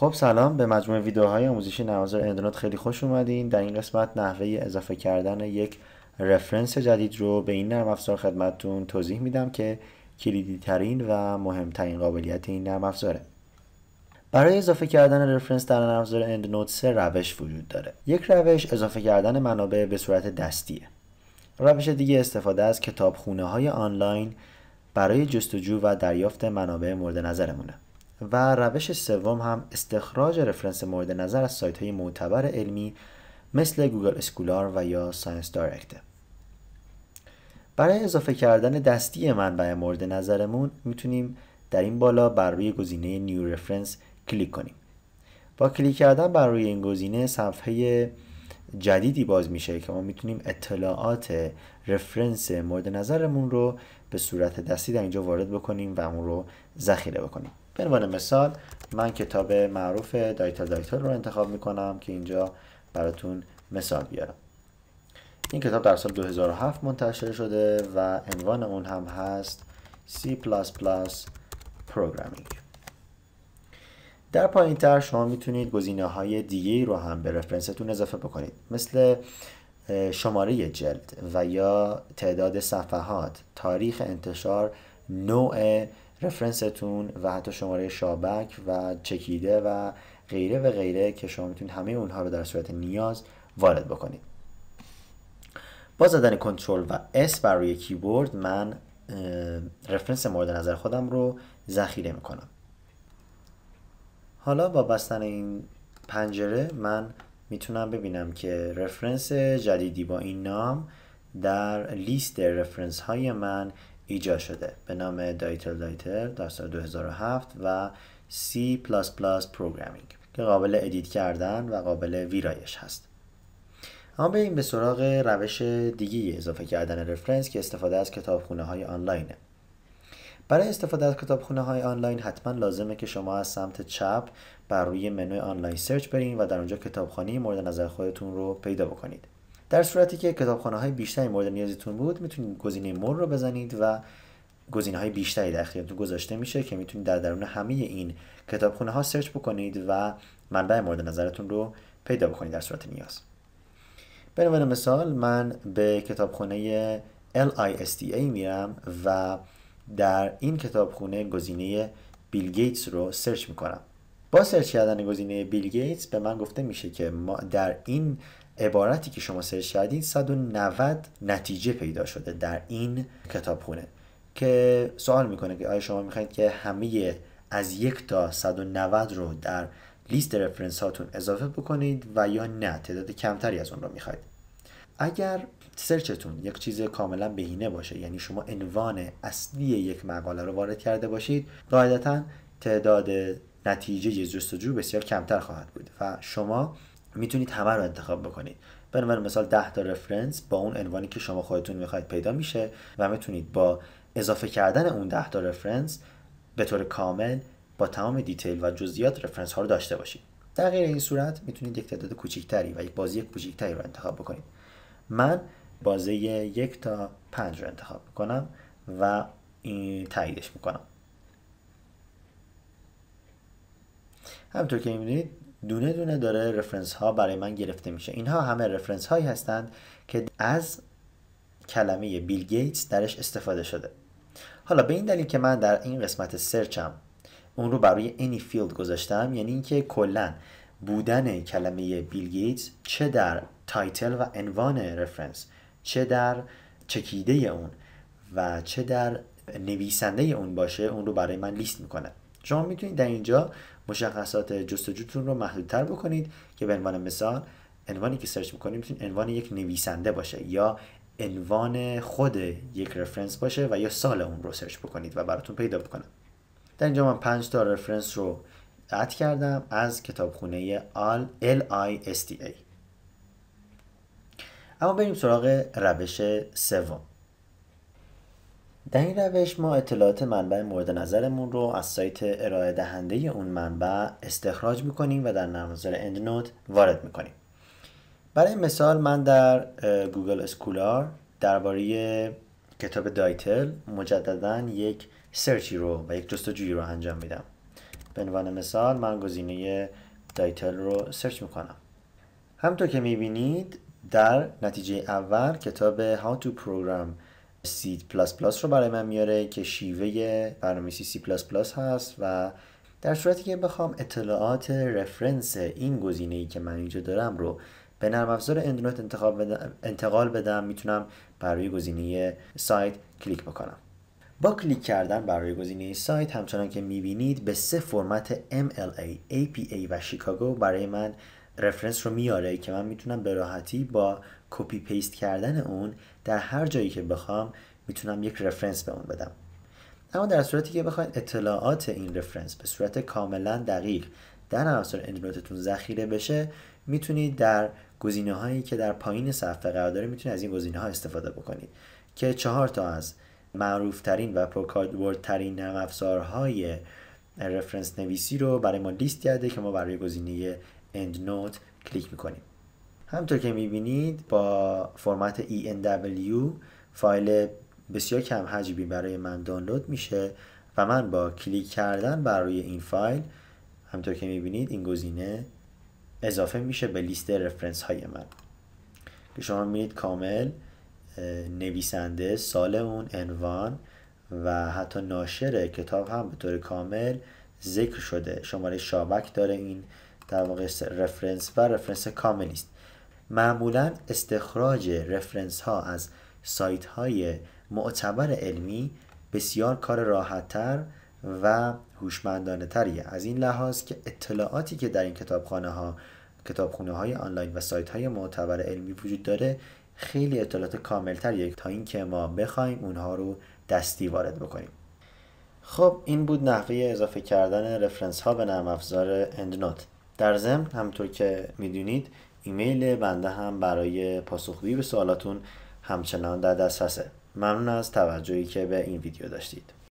خب سلام به مجموعه ویدیوهای آموزشی نوازار اندنوت خیلی خوش اومدین در این قسمت نحوه اضافه کردن یک رفرنس جدید رو به این نرم افزار خدمتتون توضیح میدم که کلیدی ترین و مهمترین قابلیت این نرم افزاره برای اضافه کردن رفرنس در نرم افزار اندنوت سه روش وجود داره یک روش اضافه کردن منابع به صورت دستیه روش دیگه استفاده از کتابخونه های آنلاین برای جستجو و دریافت منابع مورد نظرمونه و روش سوم هم استخراج رفرنس مورد نظر از سایت های معتبر علمی مثل گوگل اسکولار و یا ساینس دایرکت. برای اضافه کردن دستی منبع مورد نظرمون میتونیم در این بالا بر روی گزینه نیو رفرنس کلیک کنیم. با کلیک کردن بر روی این گزینه صفحه جدیدی باز میشه که ما میتونیم اطلاعات رفرنس مورد نظرمون رو به صورت دستی در اینجا وارد بکنیم و اون رو ذخیره بکنیم. به عنوان مثال من کتاب معروف دایتل دایتل رو انتخاب میکنم که اینجا براتون مثال بیارم این کتاب در سال 2007 منتشر شده و عنوان اون هم هست C++ Programming در پایین تر شما میتونید گزینه های دیگه رو هم به رفرنستون اضافه بکنید مثل شماره جلد و یا تعداد صفحات تاریخ انتشار نوع رفرنستون و حتی شماره شابک و چکیده و غیره و غیره که شما میتونید همه اونها رو در صورت نیاز وارد بکنید با زدن کنترل و اس بر روی کیبورد من رفرنس مورد نظر خودم رو ذخیره میکنم حالا با بستن این پنجره من میتونم ببینم که رفرنس جدیدی با این نام در لیست رفرنس های من ایجاد شده به نام دایتل دایتر در سال 2007 و C++ پروگرامینگ که قابل ادیت کردن و قابل ویرایش هست اما این به سراغ روش دیگی اضافه کردن رفرنس که استفاده از کتابخونه های آنلاینه برای استفاده از کتابخونه های آنلاین حتما لازمه که شما از سمت چپ بر روی منوی آنلاین سرچ برین و در اونجا کتابخانه مورد نظر خودتون رو پیدا بکنید در صورتی که کتابخانه های بیشتری مورد نیازتون بود میتونید گزینه مور رو بزنید و گزینه های بیشتری در اختیارتون گذاشته میشه که میتونید در درون همه این کتابخانه ها سرچ بکنید و منبع مورد نظرتون رو پیدا بکنید در صورت نیاز به عنوان مثال من به کتابخونه LISTA میرم و در این کتابخونه گزینه بیل گیتس رو سرچ میکنم با سرچ کردن گزینه بیل گیتس به من گفته میشه که ما در این عبارتی که شما سرچ کردین 190 نتیجه پیدا شده در این کتابخونه که سوال میکنه که آیا شما میخواید که همه از یک تا 190 رو در لیست رفرنس هاتون اضافه بکنید و یا نه تعداد کمتری از اون رو میخواید اگر سرچتون یک چیز کاملا بهینه باشه یعنی شما عنوان اصلی یک مقاله رو وارد کرده باشید قاعدتا تعداد نتیجه جستجو بسیار کمتر خواهد بود و شما میتونید همه رو انتخاب بکنید عنوان مثال 10 تا رفرنس با اون عنوانی که شما خودتون میخواید پیدا میشه و میتونید با اضافه کردن اون 10 تا رفرنس به طور کامل با تمام دیتیل و جزئیات رفرنس ها رو داشته باشید در غیر این صورت میتونید یک تعداد کوچیکتری و یک بازی کوچیکتری رو انتخاب بکنید من بازه یک تا پنج رو انتخاب میکنم و این تاییدش میکنم همطور که دونه دونه داره رفرنس ها برای من گرفته میشه اینها همه رفرنس هایی هستند که از کلمه بیل گیتس درش استفاده شده حالا به این دلیل که من در این قسمت سرچم اون رو برای انی فیلد گذاشتم یعنی اینکه کلا بودن کلمه بیل گیتس چه در تایتل و عنوان رفرنس چه در چکیده اون و چه در نویسنده اون باشه اون رو برای من لیست میکنه شما میتونید در اینجا مشخصات جستجوتون رو محدودتر بکنید که به عنوان مثال عنوانی که سرچ میکنید میتونید عنوان یک نویسنده باشه یا عنوان خود یک رفرنس باشه و یا سال اون رو سرچ بکنید و براتون پیدا بکنم در اینجا من 5 تا رفرنس رو اد کردم از کتابخونه آل LISTA اما بریم سراغ روش سوم در این روش ما اطلاعات منبع مورد نظرمون رو از سایت ارائه دهنده اون منبع استخراج میکنیم و در نرمزار اندنوت وارد میکنیم برای مثال من در گوگل اسکولار درباره کتاب دایتل مجددا یک سرچی رو و یک جستجویی رو انجام میدم به عنوان مثال من گزینه دایتل رو سرچ میکنم همطور که میبینید در نتیجه اول کتاب How to Program C++ رو برای من میاره که شیوه برنامه‌نویسی C++ هست و در صورتی که بخوام اطلاعات رفرنس این گزینه که من اینجا دارم رو به نرم افزار اندروید انتقال بدم میتونم برای گزینه سایت کلیک بکنم با کلیک کردن برای گزینه سایت همچنان که میبینید به سه فرمت MLA, APA و شیکاگو برای من رفرنس رو میاره که من میتونم به راحتی با کپی پیست کردن اون در هر جایی که بخوام میتونم یک رفرنس به اون بدم اما در صورتی که بخواید اطلاعات این رفرنس به صورت کاملا دقیق در عناصر اندنوتتون ذخیره بشه میتونید در گزینه هایی که در پایین صفحه قرار داره میتونید از این گزینه ها استفاده بکنید که چهار تا از معروف ترین و پروکاردورد ترین نرم افزارهای رفرنس نویسی رو برای ما لیست کرده که ما برای گزینه end note کلیک میکنیم همطور که میبینید با فرمت ENW فایل بسیار کم حجمی برای من دانلود میشه و من با کلیک کردن بر روی این فایل همطور که میبینید این گزینه اضافه میشه به لیست رفرنس های من که شما میبینید کامل نویسنده سال اون انوان و حتی ناشر کتاب هم به طور کامل ذکر شده شماره شابک داره این در واقع رفرنس و رفرنس کاملی است معمولا استخراج رفرنس ها از سایت های معتبر علمی بسیار کار راحتتر و هوشمندانه تریه از این لحاظ که اطلاعاتی که در این کتابخانه ها کتابخونه های آنلاین و سایت های معتبر علمی وجود داره خیلی اطلاعات یک تا اینکه ما بخوایم اونها رو دستی وارد بکنیم خب این بود نحوه اضافه کردن رفرنس ها به نرم افزار اندنوت در ضمن همطور که میدونید ایمیل بنده هم برای پاسخگویی به سوالاتون همچنان در دسترسه ممنون از توجهی که به این ویدیو داشتید